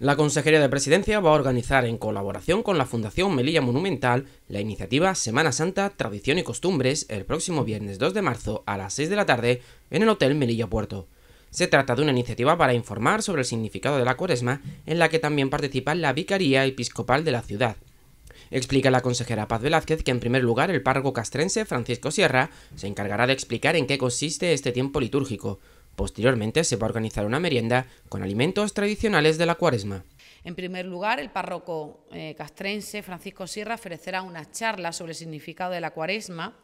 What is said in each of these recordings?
La Consejería de Presidencia va a organizar en colaboración con la Fundación Melilla Monumental la iniciativa Semana Santa, Tradición y Costumbres el próximo viernes 2 de marzo a las 6 de la tarde en el Hotel Melilla Puerto. Se trata de una iniciativa para informar sobre el significado de la cuaresma en la que también participa la Vicaría Episcopal de la ciudad. Explica la consejera Paz Velázquez que en primer lugar el párroco castrense Francisco Sierra se encargará de explicar en qué consiste este tiempo litúrgico, Posteriormente se va a organizar una merienda con alimentos tradicionales de la cuaresma. En primer lugar, el párroco eh, castrense Francisco Sierra ofrecerá una charla sobre el significado de la cuaresma.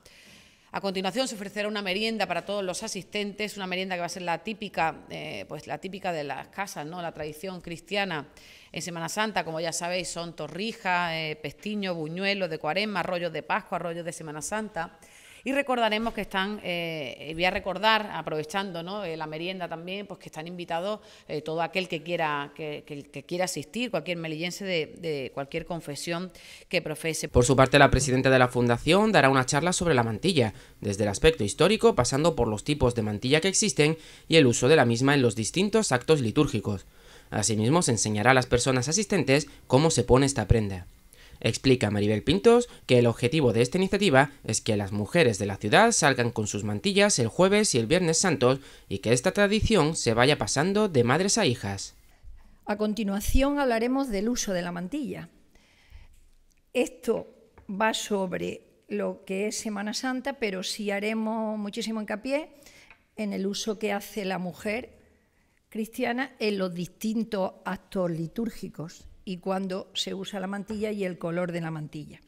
A continuación se ofrecerá una merienda para todos los asistentes, una merienda que va a ser la típica, eh, pues la típica de las casas, ¿no? la tradición cristiana en Semana Santa, como ya sabéis, son torrijas, eh, pestiño, buñuelos de cuaresma, rollos de Pascua, rollos de Semana Santa. Y recordaremos que están, eh, voy a recordar, aprovechando ¿no? Eh, la merienda también, pues que están invitados eh, todo aquel que quiera, que, quiera asistir, cualquier melillense de, cualquier confesión que profese. Por su parte, la presidenta de la Fundación dará una charla sobre la mantilla, desde el aspecto histórico, pasando por los tipos de mantilla que existen y el uso de la misma en los distintos actos litúrgicos. Asimismo, se enseñará a las personas asistentes cómo se pone esta prenda. Explica Maribel Pintos que el objetivo de esta iniciativa es que las mujeres de la ciudad salgan con sus mantillas el jueves y el viernes santos y que esta tradición se vaya pasando de madres a hijas. A continuación hablaremos del uso de la mantilla. Esto va sobre lo que es Semana Santa, pero sí haremos muchísimo hincapié en el uso que hace la mujer cristiana en los distintos actos litúrgicos y cuándo se usa la mantilla y el color de la mantilla.